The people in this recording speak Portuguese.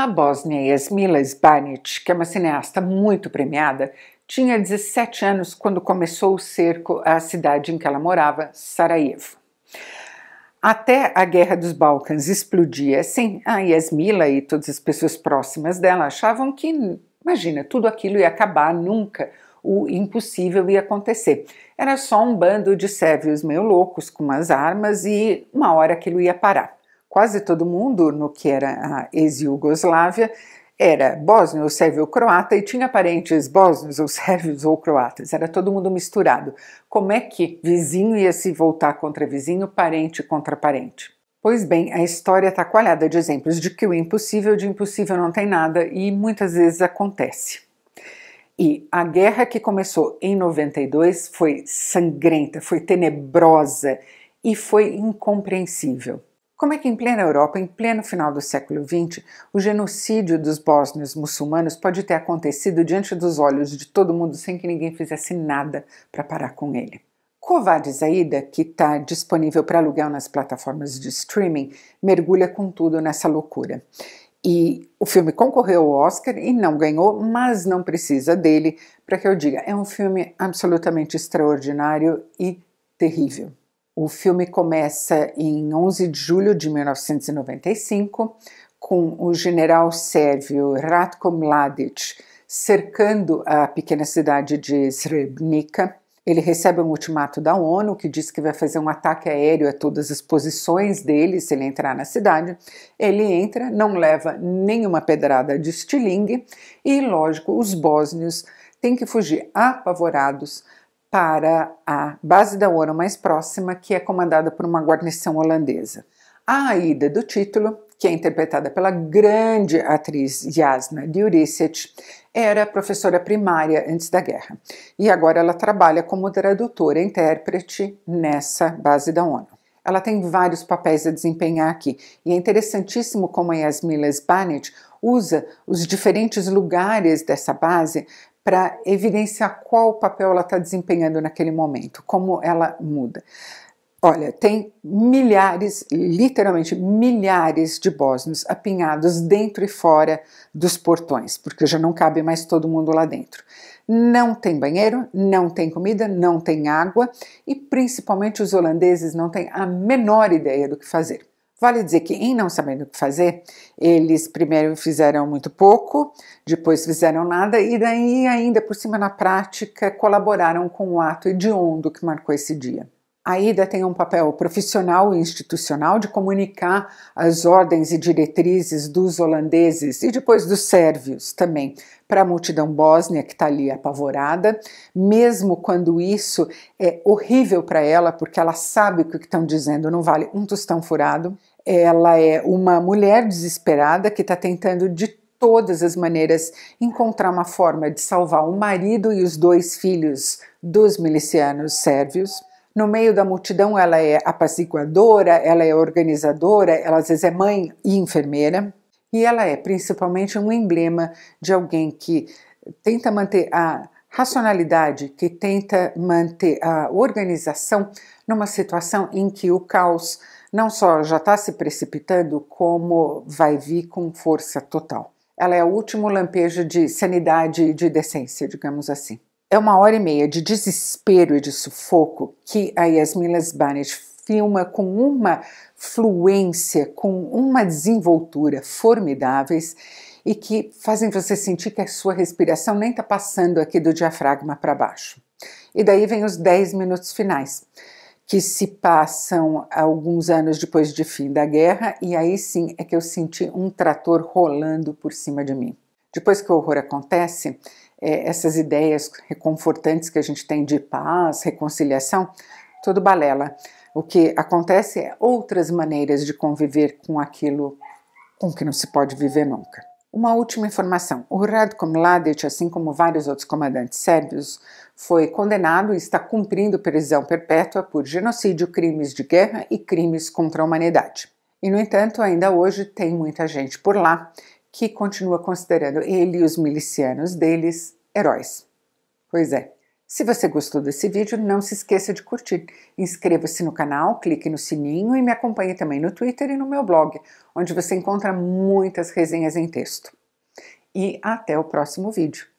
A Bósnia Yasmila Zbanic, que é uma cineasta muito premiada, tinha 17 anos quando começou o cerco à cidade em que ela morava, Sarajevo. Até a Guerra dos Balcãs explodir, assim, a Yasmila e todas as pessoas próximas dela achavam que, imagina, tudo aquilo ia acabar nunca, o impossível ia acontecer. Era só um bando de sérvios meio loucos com as armas e uma hora aquilo ia parar quase todo mundo no que era a ex yugoslávia era bósnio, sérvio croata e tinha parentes bósnios ou sérvios ou croatas, era todo mundo misturado. Como é que vizinho ia se voltar contra vizinho, parente contra parente? Pois bem, a história está coalhada de exemplos de que o impossível de impossível não tem nada e muitas vezes acontece. E a guerra que começou em 92 foi sangrenta, foi tenebrosa e foi incompreensível. Como é que em plena Europa, em pleno final do século XX, o genocídio dos bósnios muçulmanos pode ter acontecido diante dos olhos de todo mundo sem que ninguém fizesse nada para parar com ele? Kovad Zaida, que está disponível para aluguel nas plataformas de streaming, mergulha com tudo nessa loucura. E o filme concorreu ao Oscar e não ganhou, mas não precisa dele para que eu diga. É um filme absolutamente extraordinário e terrível. O filme começa em 11 de julho de 1995, com o general sérvio Ratko Mladic cercando a pequena cidade de Srebrenica. Ele recebe um ultimato da ONU que diz que vai fazer um ataque aéreo a todas as posições dele se ele entrar na cidade. Ele entra, não leva nenhuma pedrada de estilingue e, lógico, os bósnios têm que fugir apavorados para a base da ONU mais próxima, que é comandada por uma guarnição holandesa. A ida do título, que é interpretada pela grande atriz Jasna Djuricic, era professora primária antes da guerra e agora ela trabalha como tradutora e intérprete nessa base da ONU. Ela tem vários papéis a desempenhar aqui e é interessantíssimo como a Yasmila Sbanich usa os diferentes lugares dessa base para evidenciar qual papel ela está desempenhando naquele momento, como ela muda. Olha, tem milhares, literalmente milhares de bósnios apinhados dentro e fora dos portões, porque já não cabe mais todo mundo lá dentro. Não tem banheiro, não tem comida, não tem água e principalmente os holandeses não têm a menor ideia do que fazer. Vale dizer que, em não sabendo o que fazer, eles primeiro fizeram muito pouco, depois fizeram nada e daí, ainda por cima, na prática, colaboraram com o ato hediondo que marcou esse dia. A IDA tem um papel profissional e institucional de comunicar as ordens e diretrizes dos holandeses e depois dos sérvios também para a multidão bósnia que está ali apavorada, mesmo quando isso é horrível para ela, porque ela sabe o que estão dizendo não vale um tostão furado. Ela é uma mulher desesperada que está tentando de todas as maneiras encontrar uma forma de salvar o marido e os dois filhos dos milicianos sérvios no meio da multidão ela é apaziguadora, ela é organizadora, ela às vezes é mãe e enfermeira, e ela é principalmente um emblema de alguém que tenta manter a racionalidade, que tenta manter a organização numa situação em que o caos não só já está se precipitando, como vai vir com força total. Ela é o último lampejo de sanidade e de decência, digamos assim. É uma hora e meia de desespero e de sufoco que a Yasmin Lesbanet filma com uma fluência, com uma desenvoltura formidáveis e que fazem você sentir que a sua respiração nem está passando aqui do diafragma para baixo. E daí vem os 10 minutos finais, que se passam alguns anos depois de fim da guerra, e aí sim é que eu senti um trator rolando por cima de mim. Depois que o horror acontece, é, essas ideias reconfortantes que a gente tem de paz, reconciliação, tudo balela. O que acontece é outras maneiras de conviver com aquilo com que não se pode viver nunca. Uma última informação: o Radko Mladic, assim como vários outros comandantes sérvios, foi condenado e está cumprindo prisão perpétua por genocídio, crimes de guerra e crimes contra a humanidade. E, no entanto, ainda hoje tem muita gente por lá que continua considerando ele e os milicianos deles heróis. Pois é. Se você gostou desse vídeo, não se esqueça de curtir. Inscreva-se no canal, clique no sininho e me acompanhe também no Twitter e no meu blog, onde você encontra muitas resenhas em texto. E até o próximo vídeo.